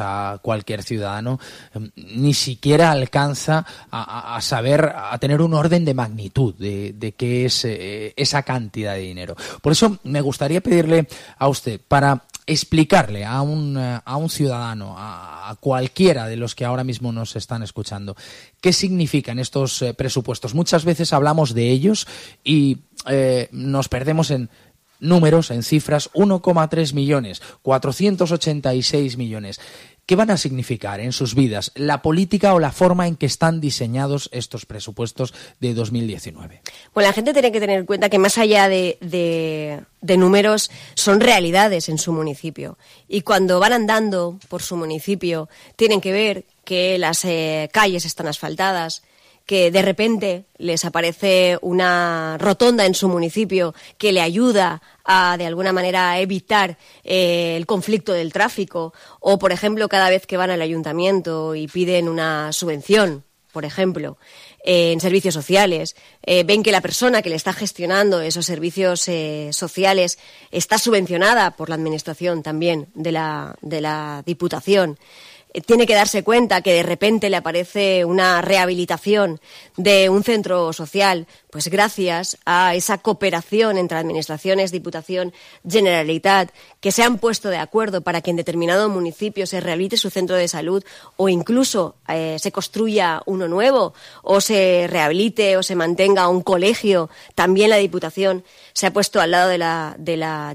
a cualquier ciudadano, em, ni siquiera alcanza a, saber, a tener un orden de magnitud de, qué es eh, esa cantidad de dinero. Por eso me gustaría pedirle a usted, para explicarle a un, a un ciudadano, a, cualquiera de los que ahora mismo nos están escuchando, qué significan estos eh, presupuestos. Muchas veces hablamos de ellos y eh, nos perdemos en números, en cifras, 1,3 millones, 486 millones. ¿Qué van a significar en sus vidas la política o la forma en que están diseñados estos presupuestos de 2019? Bueno, pues la gente tiene que tener en cuenta que más allá de, números son realidades en su municipio. Y cuando van andando por su municipio tienen que ver que las eh, calles están asfaltadas, que de repente les aparece una rotonda en su municipio que le ayuda a, de alguna manera, evitar eh, el conflicto del tráfico, o, por ejemplo, cada vez que van al ayuntamiento y piden una subvención, por ejemplo, eh, en servicios sociales, eh, ven que la persona que le está gestionando esos servicios sociales está subvencionada por la Administración también de la Diputación tiene que darse cuenta que de repente le aparece una rehabilitación de un centro social, pues gracias a esa cooperación entre administraciones, Diputación, Generalitat, que se han puesto de acuerdo para que en determinado municipio se rehabilite su centro de salud o incluso eh, se construya uno nuevo o se rehabilite o se mantenga un colegio, también la Diputación se ha puesto al lado de la,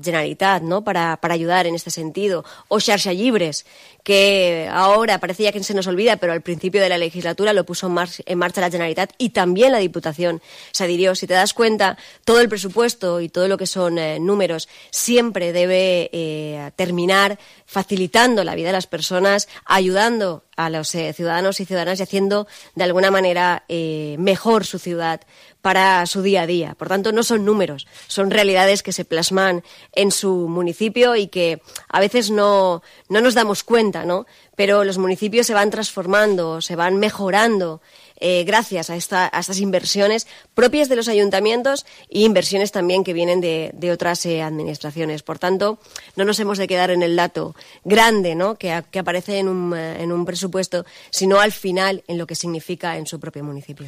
Generalitat ¿no? para, ayudar en este sentido, o Xarxa Libres, que ahora ahora parecía que se nos olvida, pero al principio de la legislatura lo puso en, marcha la Generalitat y también la Diputación. Se adhirió. Si te das cuenta, todo el presupuesto y todo lo que son eh, números siempre debe eh, terminar facilitando la vida de las personas, ayudando a los eh, ciudadanos y ciudadanas y haciendo de alguna manera mejor su ciudad para su día a día. Por tanto, no son números, son realidades que se plasman en su municipio y que a veces no, nos damos cuenta, ¿no? Pero los municipios se van transformando, se van mejorando eh, gracias a, estas inversiones propias de los ayuntamientos y inversiones también que vienen de, otras eh, administraciones. Por tanto, no nos hemos de quedar en el dato grande que, que aparece en un, eh, en un presupuesto, sino al final en lo que significa en su propio municipio.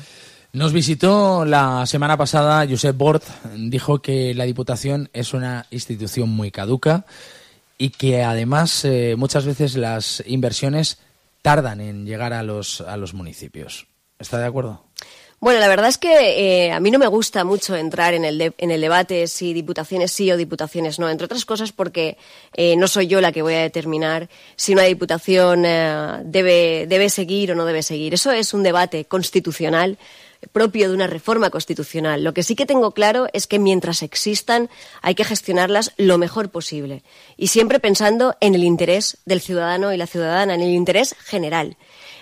Nos visitó la semana pasada Josep Bort, dijo que la Diputación es una institución muy caduca y que además eh, muchas veces las inversiones tardan en llegar a los, a los municipios. ¿Está de acuerdo? Bueno, la verdad es que eh, a mí no me gusta mucho entrar en el, en el debate si diputaciones sí o diputaciones no, entre otras cosas porque eh, no soy yo la que voy a determinar si una diputación eh, debe, debe seguir o no debe seguir. Eso es un debate constitucional propio de una reforma constitucional. Lo que sí que tengo claro es que mientras existan hay que gestionarlas lo mejor posible y siempre pensando en el interés del ciudadano y la ciudadana, en el interés general.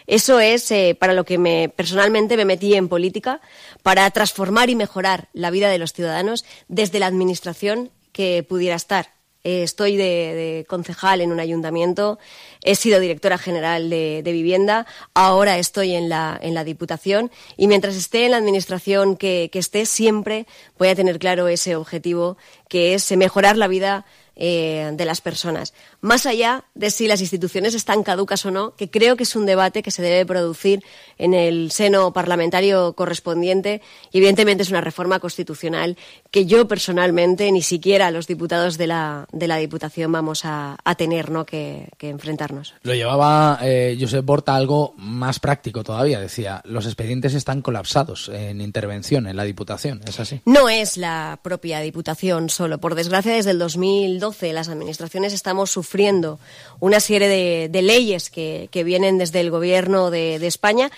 Eso es eh, para lo que personalmente me metí en política, para transformar y mejorar la vida de los ciudadanos desde la administración que pudiera estar. Eh, estoy de, concejal en un ayuntamiento, he sido directora general de, vivienda, ahora estoy en la, en la, Diputación y mientras esté en la administración que, que esté, siempre voy a tener claro ese objetivo, que es mejorar la vida eh, de las personas. Más allá de si las instituciones están caducas o no, que creo que es un debate que se debe producir en el seno parlamentario correspondiente. Y evidentemente es una reforma constitucional que yo personalmente ni siquiera los diputados de la, Diputación vamos a, tener ¿no? que, que, enfrentarnos. Lo llevaba eh, Josep Borta algo más práctico todavía. Decía, los expedientes están colapsados en intervención en la Diputación. ¿Es así? No es la propia Diputación solo. Por desgracia, desde el 2012 las administraciones estamos sufriendo una serie de, leyes que, vienen desde el Gobierno de España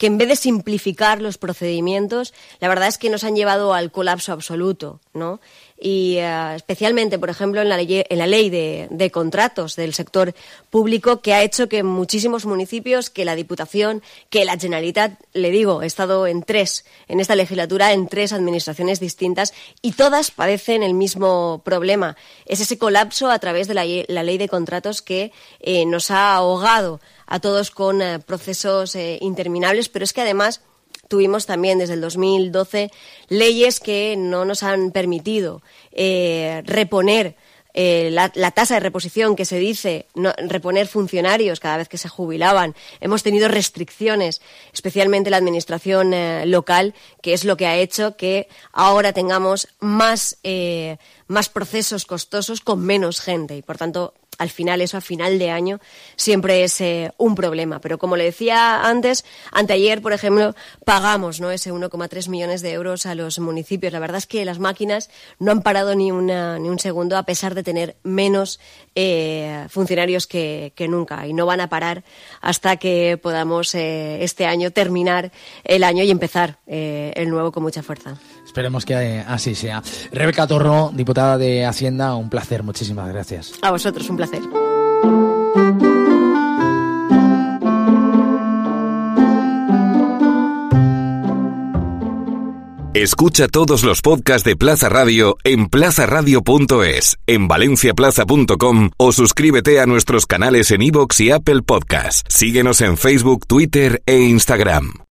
que en vez de simplificar los procedimientos, la verdad es que nos han llevado al colapso absoluto, ¿no? Y eh, especialmente, por ejemplo, en la ley, en la ley de, contratos del sector público, que ha hecho que muchísimos municipios, que la Diputación, que la Generalitat, le digo, he estado en tres, en esta legislatura, en tres administraciones distintas, y todas padecen el mismo problema. Es ese colapso a través de la, ley de contratos que eh, nos ha ahogado a todos con eh, procesos interminables pero es que además tuvimos también desde el 2012 leyes que no nos han permitido eh, reponer eh, la, tasa de reposición que se dice, reponer funcionarios cada vez que se jubilaban. Hemos tenido restricciones, especialmente la administración eh, local, que es lo que ha hecho que ahora tengamos más, más procesos costosos con menos gente y, por tanto, al final eso a final de año siempre es eh, un problema. Pero como le decía antes, anteayer, por ejemplo, pagamos ¿no? ese 1,3 millones de euros a los municipios. La verdad es que las máquinas no han parado ni, una, ni un segundo a pesar de tener menos eh, funcionarios que, nunca y no van a parar hasta que podamos eh, este año terminar el año y empezar el nuevo con mucha fuerza. Esperemos que eh, así sea. Rebeca Torro, diputada de Hacienda, un placer, muchísimas gracias. A vosotros, un placer. Escucha todos los podcasts de Plaza Radio en plazaradio.es, en valenciaplaza.com o suscríbete a nuestros canales en iVoox y Apple Podcasts. Síguenos en Facebook, Twitter e Instagram.